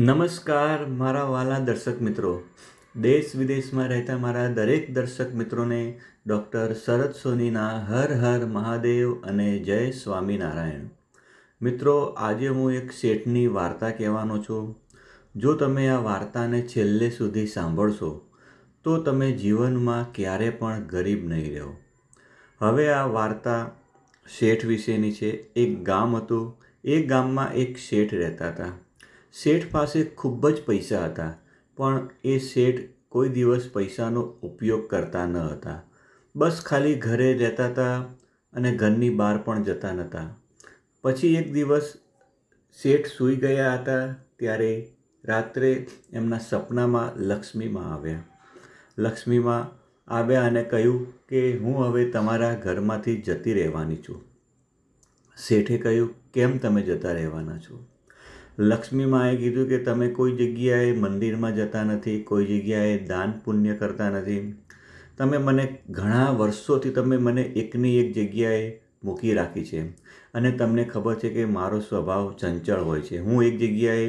નમસ્કાર મારા વાલા દર્શક મિત્રો દેશ વિદેશમાં રહેતા મારા દરેક દર્શક મિત્રોને ડૉક્ટર શરદ સોનીના હર હર મહાદેવ અને જય સ્વામિનારાયણ મિત્રો આજે હું એક શેઠની વાર્તા કહેવાનો છું જો તમે આ વાર્તાને છેલ્લે સુધી સાંભળશો તો તમે જીવનમાં ક્યારે પણ ગરીબ નહીં રહો હવે આ વાર્તા શેઠ વિશેની છે એક ગામ હતું એ ગામમાં એક શેઠ રહેતા હતા શેઠ પાસે ખૂબ જ પૈસા હતા પણ એ શેઠ કોઈ દિવસ પૈસાનો ઉપયોગ કરતા ન હતા બસ ખાલી ઘરે રહેતા હતા અને ઘરની બહાર પણ જતા નહોતા પછી એક દિવસ શેઠ સૂઈ ગયા હતા ત્યારે રાત્રે એમના સપનામાં લક્ષ્મીમાં આવ્યા લક્ષ્મીમાં આવ્યા અને કહ્યું કે હું હવે તમારા ઘરમાંથી જતી રહેવાની છું શેઠે કહ્યું કેમ તમે જતા રહેવાના છો લક્ષ્મીમાં એ કીધું કે તમે કોઈ જગ્યાએ મંદિરમાં જતા નથી કોઈ જગ્યાએ દાન પુણ્ય કરતા નથી તમે મને ઘણા વર્ષોથી તમે મને એકની એક જગ્યાએ મૂકી રાખી છે અને તમને ખબર છે કે મારો સ્વભાવ ચંચળ હોય છે હું એક જગ્યાએ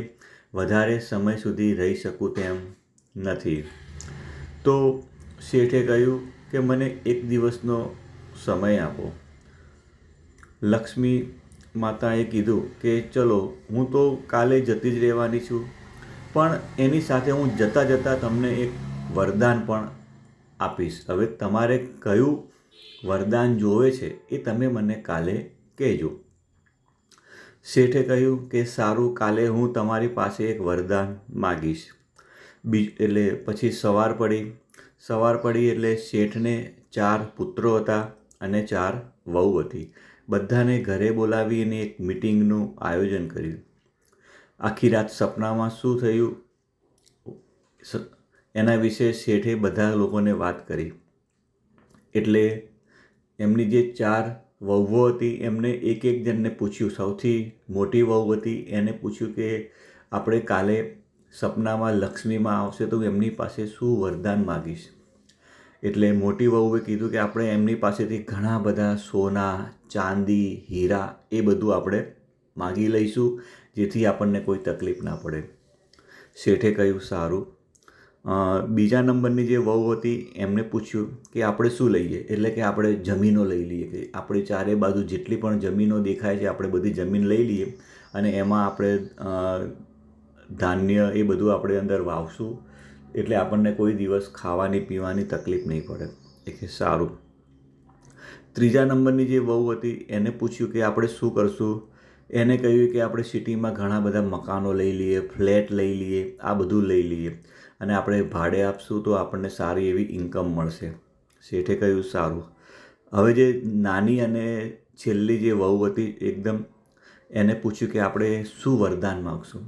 વધારે સમય સુધી રહી શકું તેમ નથી તો શેઠે કહ્યું કે મને એક દિવસનો સમય આપો લક્ષ્મી માતાએ કીધું કે ચલો હું તો કાલે જતી જ રહેવાની છું પણ એની સાથે હું જતાં જતાં તમને એક વરદાન પણ આપીશ હવે તમારે કયું વરદાન જોવે છે એ તમે મને કાલે કહેજો શેઠે કહ્યું કે સારું કાલે હું તમારી પાસે એક વરદાન માગીશ બી એટલે પછી સવાર પડી સવાર પડી એટલે શેઠને ચાર પુત્રો હતા અને ચાર વહુ હતી બધાને ઘરે બોલાવીને એક મિટિંગનું આયોજન કર્યું આખી રાત સપનામાં શું થયું એના વિશે શેઠે બધા લોકોને વાત કરી એટલે એમની જે ચાર વહુઓ હતી એમને એક એક જણને પૂછ્યું સૌથી મોટી વહુ હતી એને પૂછ્યું કે આપણે કાલે સપનામાં લક્ષ્મીમાં આવશે તો એમની પાસે શું વરદાન માગીશ એટલે મોટી વહુએ કીધું કે આપણે એમની પાસેથી ઘણા બધા સોના ચાંદી હીરા એ બધું આપણે માગી લઈશું જેથી આપણને કોઈ તકલીફ ના પડે શેઠે કહ્યું સારું બીજા નંબરની જે વહુ હતી એમને પૂછ્યું કે આપણે શું લઈએ એટલે કે આપણે જમીનો લઈ લઈએ કે આપણે ચારે બાજુ જેટલી પણ જમીનો દેખાય છે આપણે બધી જમીન લઈ લઈએ અને એમાં આપણે ધાન્ય એ બધું આપણે અંદર વાવશું એટલે આપણને કોઈ દિવસ ખાવાની પીવાની તકલીફ નહીં પડે એટલે સારું ત્રીજા નંબરની જે વહુ હતી એને પૂછ્યું કે આપણે શું કરશું એને કહ્યું કે આપણે સિટીમાં ઘણા બધા મકાનો લઈ લઈએ ફ્લેટ લઈ લઈએ આ બધું લઈ લઈએ અને આપણે ભાડે આપશું તો આપણને સારી એવી ઇન્કમ મળશે શેઠે કહ્યું સારું હવે જે નાની અને છેલ્લી જે વહુ હતી એકદમ એને પૂછ્યું કે આપણે શું વરદાન માગશું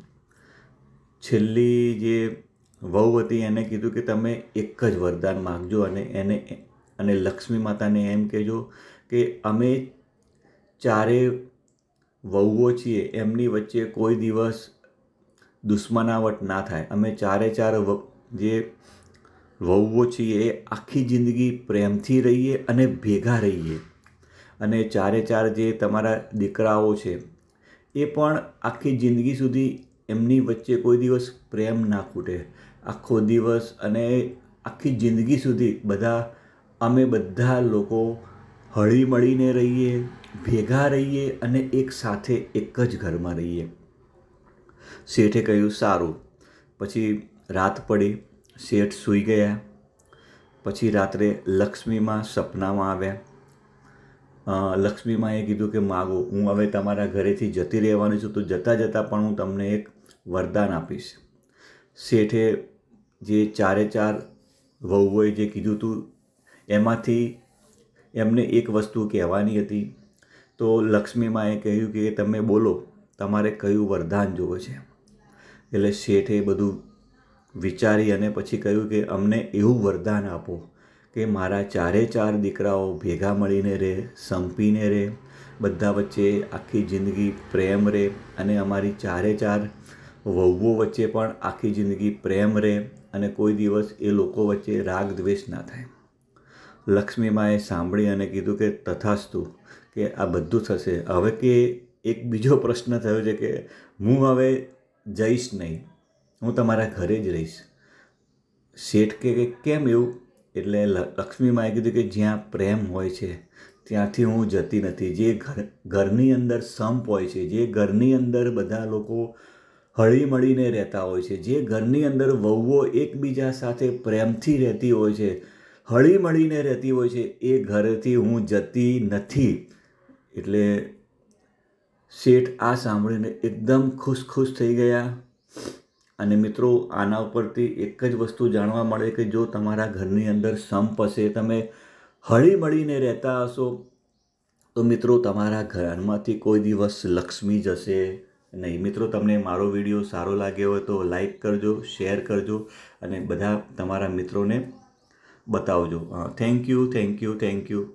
છેલ્લી જે વહુ હતી એને કીધું કે તમે એક જ વરદાન માગજો અને એને અને લક્ષ્મી માતાને એમ કહેજો કે અમે ચારે વહુઓ છીએ એમની વચ્ચે કોઈ દિવસ દુશ્મનાવટ ના થાય અમે ચારે ચાર જે વહુઓ છીએ એ આખી જિંદગી પ્રેમથી રહીએ અને ભેગા રહીએ અને ચારે ચાર જે તમારા દીકરાઓ છે એ પણ આખી જિંદગી સુધી એમની વચ્ચે કોઈ દિવસ પ્રેમ ના ખૂટે આખો દિવસ અને આખી જિંદગી સુધી બધા અમે બધા લોકો હળી મળીને રહીએ ભેગા રહીએ અને એક સાથે એક જ ઘરમાં રહીએ શેઠે કહ્યું સારું પછી રાત પડી શેઠ સૂઈ ગયા પછી રાત્રે લક્ષ્મીમાં સપનામાં આવ્યા લક્ષ્મીમાંએ કીધું કે માગો હું હવે તમારા ઘરેથી જતી રહેવાની છું તો જતાં જતાં પણ હું તમને એક વરદાન આપીશ શેઠે જે ચારે ચાર વહુઓએ જે કીધું હતું એમાંથી એમને એક વસ્તુ કહેવાની હતી તો લક્ષ્મીમાએ કહ્યું કે તમે બોલો તમારે કયું વરદાન જોવે છે એટલે શેઠે બધું વિચારી અને પછી કહ્યું કે અમને એવું વરદાન આપો કે મારા ચારે ચાર દીકરાઓ ભેગા મળીને રહે સંપીને રહે બધા વચ્ચે આખી જિંદગી પ્રેમ રહે અને અમારી ચારે ચાર વહુઓ વચ્ચે પણ આખી જિંદગી પ્રેમ રહે અને કોઈ દિવસ એ લોકો વચ્ચે રાગ દ્વેષ ના થાય લક્ષ્મી માએ સાંભળી અને કીધું કે તથાસ્તુ કે આ બધું થશે હવે કે એક બીજો પ્રશ્ન થયો છે કે હું હવે જઈશ નહીં હું તમારા ઘરે જ રહીશ શેઠ કે કેમ એવું એટલે લક્ષ્મી માએ કીધું કે જ્યાં પ્રેમ હોય છે ત્યાંથી હું જતી નથી જે ઘર ઘરની અંદર સંપ હોય છે જે ઘરની અંદર બધા લોકો હળી મળીને રહેતા હોય છે જે ઘરની અંદર વહુઓ એકબીજા સાથે પ્રેમથી રહેતી હોય છે હળી મળીને રહેતી હોય છે એ ઘરેથી હું જતી નથી એટલે શેઠ આ સાંભળીને એકદમ ખુશ ખુશ થઈ ગયા અને મિત્રો આના ઉપરથી એક જ વસ્તુ જાણવા મળે કે જો તમારા ઘરની અંદર સંપ હશે તમે હળી મળીને રહેતા હશો તો મિત્રો તમારા ઘરમાંથી કોઈ દિવસ લક્ષ્મી જશે નહીં મિત્રો તમને મારો વિડીયો સારો લાગ્યો હોય તો લાઈક કરજો શેર કરજો અને બધા તમારા મિત્રોને બતાવજો thank you thank you thank you